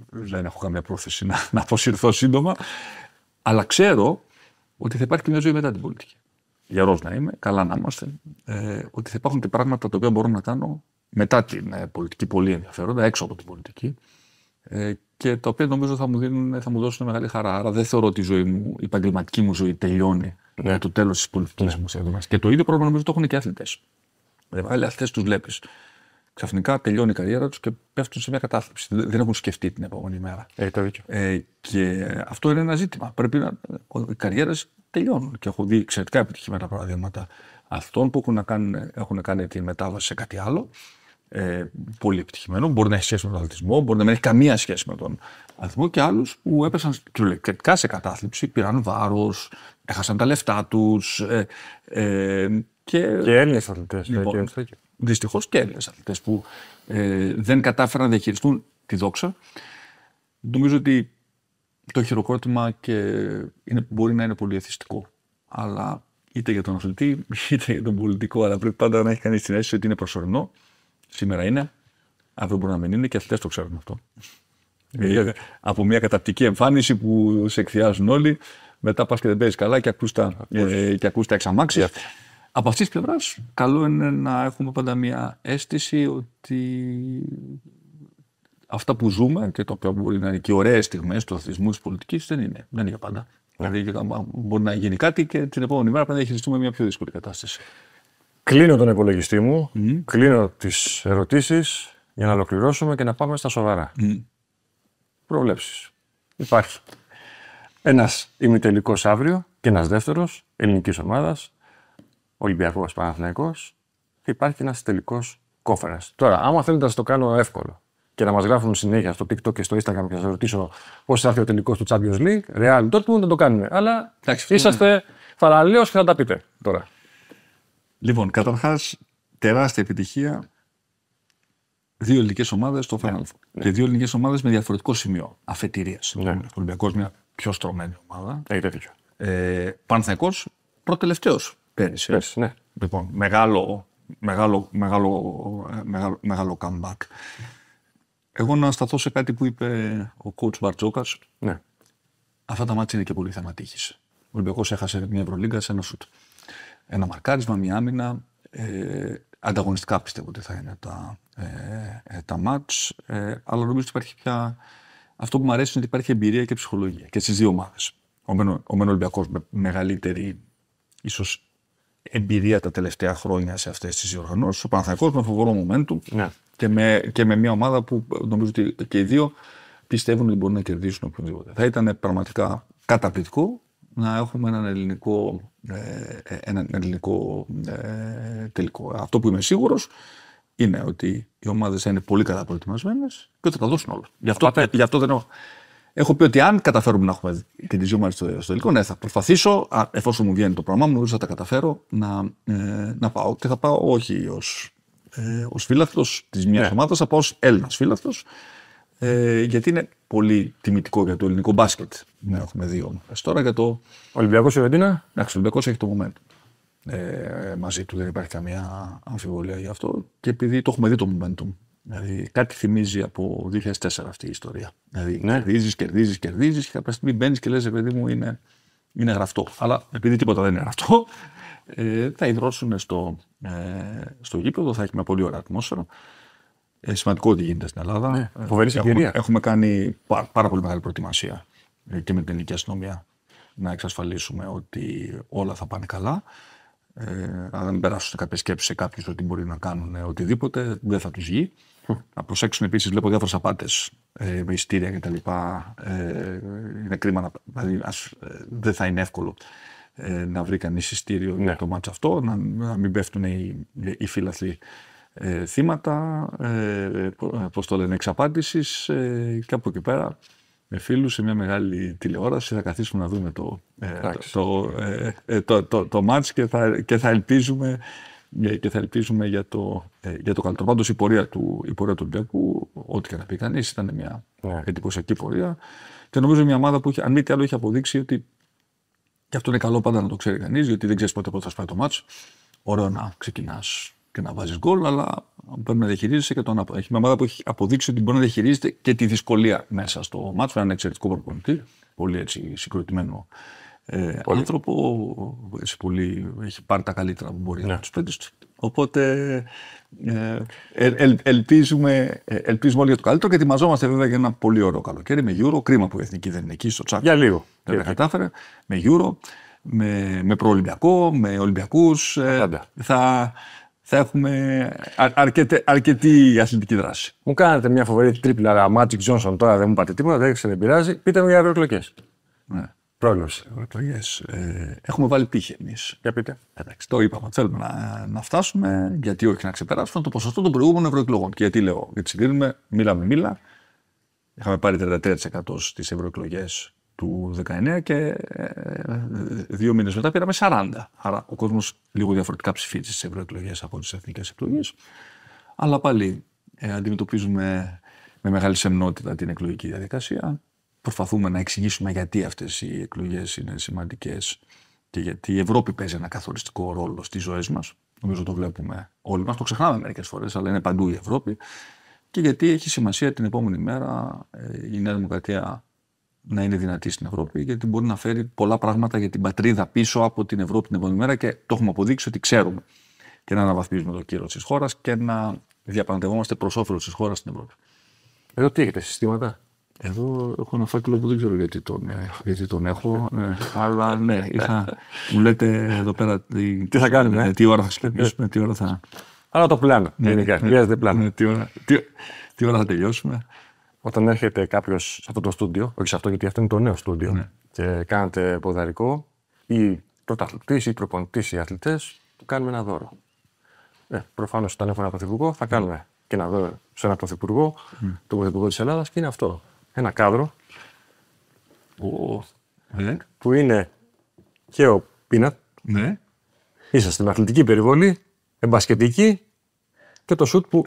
δεν έχω καμία πρόθεση να, να αποσυρθώ σύντομα. Αλλά ξέρω ότι θα υπάρχει και μια ζωή μετά την πολιτική. Γερός να είμαι, καλά να είμαστε. ότι θα υπάρχουν και πράγματα τα οποία μπορώ να κάνω μετά την πολιτική, πολύ ενδιαφέροντα, έξω από την πολιτική. Ε, και τα οποία νομίζω θα μου, δίνουν, θα μου δώσουν μεγάλη χαρά. Άρα δεν θεωρώ ότι η ζωή μου, η επαγγελματική μου ζωή τελειώνει ναι. με το τέλος της πολιτική ναι. μου Και το ίδιο πρόβλημα νομίζω το έχουν και οι αθλητές. Ε, οι αθλητές τους βλέπεις. Ξαφνικά τελειώνει η καριέρα τους και πέφτουν σε μια κατάθλιψη. Δεν έχουν σκεφτεί την επόμενη μέρα. Ε, το δίκιο. Ε, και αυτό είναι ένα ζήτημα. Πρέπει να. Οι καριέρες τελειώνουν. Και έχω δει εξαιρετικά επιτυχημένα παραδείγματα αυτών που έχουν, να έχουν κάνει τη μετάβαση σε κάτι άλλο ε, πολύ επιτυχημένο. Μπορεί να έχει σχέση με τον αθλητισμό, μπορεί να μην έχει καμία σχέση με τον αθλητισμό και άλλους που έπεσαν κυριολεκτικά σε κατάθλιψη, πήραν βάρος, έχασαν τα λεφτά τους. Ε, ε, και και Έλληνες αθλητές. Ε, λοιπόν, Δυστυχώς και Έλληνες αθλητές που ε, δεν κατάφεραν να διαχειριστούν τη δόξα. Νομίζω ότι το χειροκρότημα και είναι, μπορεί να είναι εθιστικό, Αλλά είτε για τον αθλητή είτε για τον πολιτικό, αλλά πρέπει πάντα να έχει κανείς την αίσθηση ότι είναι προσωρινό Σήμερα είναι, αύριο μπορεί να μην είναι και αθλητές το ξέρουν αυτό. Ναι. Ε, από μια καταπτική εμφάνιση που σε εκθιάζουν όλοι, μετά πας και δεν παίζεις καλά και ακούς τα, ε, ε Από αυτής της πλευράς, καλό είναι να έχουμε πάντα μια αίσθηση ότι αυτά που ζούμε και το οποίο μπορεί να είναι και ωραίες στιγμές του αθλητισμού της πολιτικής δεν είναι. Δεν είναι για πάντα. Ναι. Δηλαδή, μπορεί να γίνει κάτι και την επόμενη μέρα πρέπει να διαχειριστούμε μια πιο δύσκολη κατάσταση. Κλείνω τον υπολογιστή μου, mm. κλείνω τις ερωτήσεις για να ολοκληρώσουμε και να πάμε στα σοβαρά. Mm. Προβλέψεις. Υπάρχει ένας ημιτελικός αύριο και ένας δεύτερος ελληνικής ομάδας, Ολυμπιακός Παναθηναϊκός και υπάρχει ένας τελικός κόφερας. Τώρα, άμα θέλετε να το κάνω εύκολο και να μας γράφουν συνέχεια στο TikTok και στο Instagram και να σας ρωτήσω πώς θα έρθει ο τελικός του Champions League, Real Dortmund, δεν το κάνουμε. Αλλά Εντάξει, είσαστε φαραλέως και θα τα πείτε τώρα. Λοιπόν, καταρχάς, τεράστια επιτυχία. Δύο ελληνικές ομάδες στο Final Four. Ναι. Και δύο ελληνικές ομάδες με διαφορετικό σημείο αφετηρία. Ναι. Ο Ολυμπιακός μια πιο στρωμένη ομάδα. Ναι, Έχετε δίκιο. Ε, Πανθαϊκό, προτελευταίος πέρυσι. πέρυσι ναι. Λοιπόν, μεγάλο, μεγάλο, μεγάλο, μεγάλο, μεγάλο comeback. Εγώ να σταθώ σε κάτι που είπε ο coach Μπαρτζόκα. Ναι. Αυτά τα μάτια είναι και πολύ θεματήχη. Ο Ολυμπιακός έχασε μια Ευρωλίγκα σε ένα σουτ ένα μαρκάρισμα, μια άμυνα. Ε, ανταγωνιστικά πιστεύω ότι θα είναι τα, ε, ε, τα μάτς, ε, αλλά νομίζω ότι υπάρχει πια... Αυτό που μου αρέσει είναι ότι υπάρχει εμπειρία και ψυχολογία και στις δύο ομάδες. Ο Μεν Ολυμπιακός με μεγαλύτερη ίσως εμπειρία τα τελευταία χρόνια σε αυτές τις οργανώσει, Ο Παναθαϊκός με φοβερό momentum ναι. και, με, και με μια ομάδα που νομίζω ότι και οι δύο πιστεύουν ότι μπορούν να κερδίσουν οποιονδήποτε. Θα ήταν πραγματικά καταπληκτικό να έχουμε έναν ελληνικό, ε, ε ελληνικό ε, τελικό. Αυτό που είμαι σίγουρος είναι ότι οι ομάδες θα είναι πολύ καλά και ότι θα τα δώσουν όλα. Γι' αυτό, δεν έχω... Έχω πει ότι αν καταφέρουμε να έχουμε και τη ζούμε στο, στο τελικό, ναι, θα προσπαθήσω, εφόσον μου βγαίνει το πρόγραμμα μου, νομίζω θα τα καταφέρω να, ε, να πάω. Και θα πάω όχι ως ε, ως μια της μιας ναι. ομάδας, θα πάω ως Έλληνας ε, γιατί είναι πολύ τιμητικό για το ελληνικό μπάσκετ. Ναι, έχουμε δει όμως. Τώρα για το. Ολυμπιακός Ιωαντίνα. Ναι, ο Ολυμπιακός έχει το momentum. Ε, μαζί του δεν υπάρχει καμία αμφιβολία γι' αυτό και επειδή το έχουμε δει το momentum. Δηλαδή κάτι θυμίζει από 2004 αυτή η ιστορία. Δηλαδή ναι. κερδίζεις, κερδίζεις, κερδίζεις και κάποια στιγμή μπαίνεις και λες, «Ε, παιδί μου, είναι, είναι γραφτό. Αλλά επειδή τίποτα δεν είναι γραφτό, ε, θα υδρώσουν στο, ε, στο γήπεδο, θα έχει μια πολύ ωραία ατμόσφαιρα. Ε, σημαντικό ότι γίνεται στην Ελλάδα. Ναι, φοβερή Έχουμε, κάνει πάρα, πολύ μεγάλη προετοιμασία ε, και με την ελληνική αστυνομία να εξασφαλίσουμε ότι όλα θα πάνε καλά. Ε, αν δεν περάσουν κάποιες σκέψεις σε κάποιους ότι μπορεί να κάνουν ε, οτιδήποτε, δεν θα τους βγει. Να προσέξουν επίσης, βλέπω διάφορες απάτες ε, με ειστήρια κτλ. Ε, είναι κρίμα να. Δηλαδή, ας, δεν θα είναι εύκολο να βρει κανείς ειστήριο για ναι. το μάτσο αυτό, να, να μην πέφτουν οι, οι ε, θύματα, ε, ε, πώς το λένε, εξαπάντησης, ε, από εκεί πέρα, με φίλους, σε μια μεγάλη τηλεόραση, θα καθίσουμε να δούμε το, ε, ε, ε το, μάτς και θα, και ελπίζουμε και θα ελπίζουμε για το, για το καλύτερο. Πάντως η πορεία του, η ό,τι και να πει κανείς, ήταν μια yeah. Ναι. εντυπωσιακή πορεία. Και νομίζω μια ομάδα που, είχε, αν μη τι άλλο, έχει αποδείξει ότι. Και αυτό είναι καλό πάντα να το ξέρει κανείς, γιατί δεν ξέρεις πότε, πότε θα σπάει το μάτς, Ωραίο να ξεκινάς να βάζεις γκολ, αλλά πρέπει να διαχειρίζεσαι και τον Έχει μια ομάδα που έχει αποδείξει ότι μπορεί να διαχειρίζεται και τη δυσκολία μέσα στο μάτσο. ένα εξαιρετικό προπονητή, πολύ έτσι συγκροτημένο ε, πολύ. άνθρωπο. Έτσι, πολύ, έχει πάρει τα καλύτερα που μπορεί ναι. από τους παίκτες του. Οπότε ε, ελπίζουμε, ε, ελπίζουμε όλοι για το καλύτερο και ετοιμαζόμαστε βέβαια για ένα πολύ ωραίο καλοκαίρι με Euro. Κρίμα που η Εθνική δεν είναι εκεί στο τσάκ. Για λίγο. Δεν τα κατάφερε. Με Euro, με, με προολυμπιακό, με Ολυμπιακούς. Ε, θα, θα έχουμε αρκετή, αρκετή αθλητική δράση. Μου κάνετε μια φοβερή τρίπλα, αλλά Magic Johnson τώρα δεν μου πάτε τίποτα, δεν ξέρω, δεν πειράζει. Πείτε μου για ευρωεκλογές. Ναι. Πρόγνωση. Ευρωεκλογές. Ε, έχουμε βάλει τύχη εμείς. Για πείτε. Εντάξει, το είπαμε. Θέλουμε να, να φτάσουμε, γιατί όχι να ξεπεράσουμε το ποσοστό των προηγούμενων ευρωεκλογών. Και γιατί λέω, γιατί συγκρίνουμε, μίλα με μίλα. Είχαμε πάρει 33% στις ευρωεκλογές του 19 και ε, δύο μήνες μετά πήραμε 40. Άρα ο κόσμος λίγο διαφορετικά ψηφίζει στις ευρωεκλογές από τις εθνικές εκλογές. Αλλά πάλι ε, αντιμετωπίζουμε με μεγάλη σεμνότητα την εκλογική διαδικασία. Προσπαθούμε να εξηγήσουμε γιατί αυτές οι εκλογές είναι σημαντικές και γιατί η Ευρώπη παίζει ένα καθοριστικό ρόλο στις ζωές μας. Νομίζω το βλέπουμε όλοι μας, το ξεχνάμε μερικές φορές, αλλά είναι παντού η Ευρώπη. Και γιατί έχει σημασία την επόμενη μέρα ε, η Νέα Δημοκρατία να είναι δυνατή στην Ευρώπη, γιατί μπορεί να φέρει πολλά πράγματα για την πατρίδα πίσω από την Ευρώπη την επόμενη μέρα και το έχουμε αποδείξει ότι ξέρουμε και να αναβαθμίζουμε το κύριο της χώρας και να διαπραγματευόμαστε προς όφελος της χώρας στην Ευρώπη. Εδώ τι έχετε, συστήματα. Εδώ έχω ένα φάκελο που δεν ξέρω γιατί τον, ε, γιατί τον έχω. Ε, αλλά ναι, είχα, μου λέτε εδώ πέρα τι, τι θα κάνουμε, ε? τι ώρα θα ξεκινήσουμε, τι ώρα θα. Αλλά το πλάνο. Ναι, γενικά, ναι, χρειάζεται πλάνο. Ναι, τι, ώρα, τι, τι ώρα θα τελειώσουμε όταν έρχεται κάποιος σε αυτό το στούντιο, όχι σε αυτό γιατί αυτό είναι το νέο στούντιο, ναι. και κάνετε ποδαρικό, ή πρωταθλητή ή προπονητή ή αθλητές, του κάνουμε ένα δώρο. Ε, Προφανώς όταν έχουμε ένα πρωθυπουργό, θα κάνουμε και ένα δώρο σε ένα πρωθυπουργό, mm. Ναι. τον πρωθυπουργό της Ελλάδας και είναι αυτό. Ένα κάδρο. Ναι. Που είναι και ο Πίνατ. Ναι. Είσαστε στην αθλητική περιβολή, εμπασκετική και το σουτ που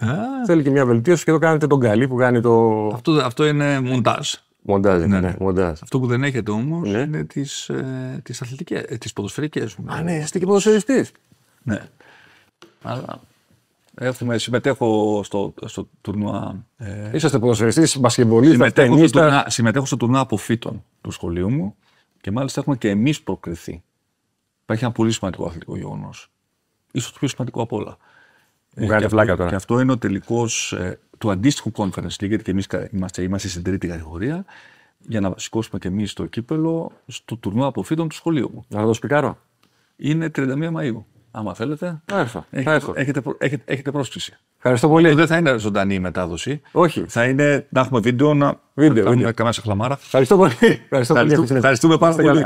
θέλει και μια βελτίωση και το κάνετε τον καλή που κάνει το. Αυτό, αυτό είναι μοντάζ. Μοντάζ, ναι, ναι. Μοντάζ. Αυτό που δεν έχετε όμως ναι. είναι τις ε, τις αθλητικές, ε, τις ποδοσφαιρικές. Α, ναι, είστε και ποδοσφαιριστής. Ναι. Αλλά Έχουμε, συμμετέχω στο, στο τουρνουά. Ε, Είσαστε ποδοσφαιριστής, μπασκευολίστα, συμμετέχω, στο τουρνουά, συμμετέχω στο τουρνουά αποφύτων του σχολείου μου και μάλιστα έχουμε και εμείς προκριθεί. Υπάρχει ένα πολύ σημαντικό αθλητικό γεγονός. σω το πιο σημαντικό από όλα. Μου φλάκα ε, Και αυτό είναι ο τελικός ε, του αντίστοιχου Conference League, γιατί εμεί είμαστε, είμαστε στην τρίτη κατηγορία, για να σηκώσουμε και εμείς το κύπελο στο τουρνουά αποφύτων του σχολείου μου. Να το σπικάρω. Είναι 31 Μαου. Άμα θέλετε. Θα έρθω. Έχετε, Έχετε, έχετε, πρόσκληση. Ευχαριστώ πολύ. Ε, δεν θα είναι ζωντανή η μετάδοση. Όχι. Θα είναι να έχουμε βίντεο, να, βίντεο, να κάνουμε καμιά χλαμάρα. Ευχαριστώ πολύ. Ευχαριστώ, πολύ. Ευχαριστούμε πάρα πολύ.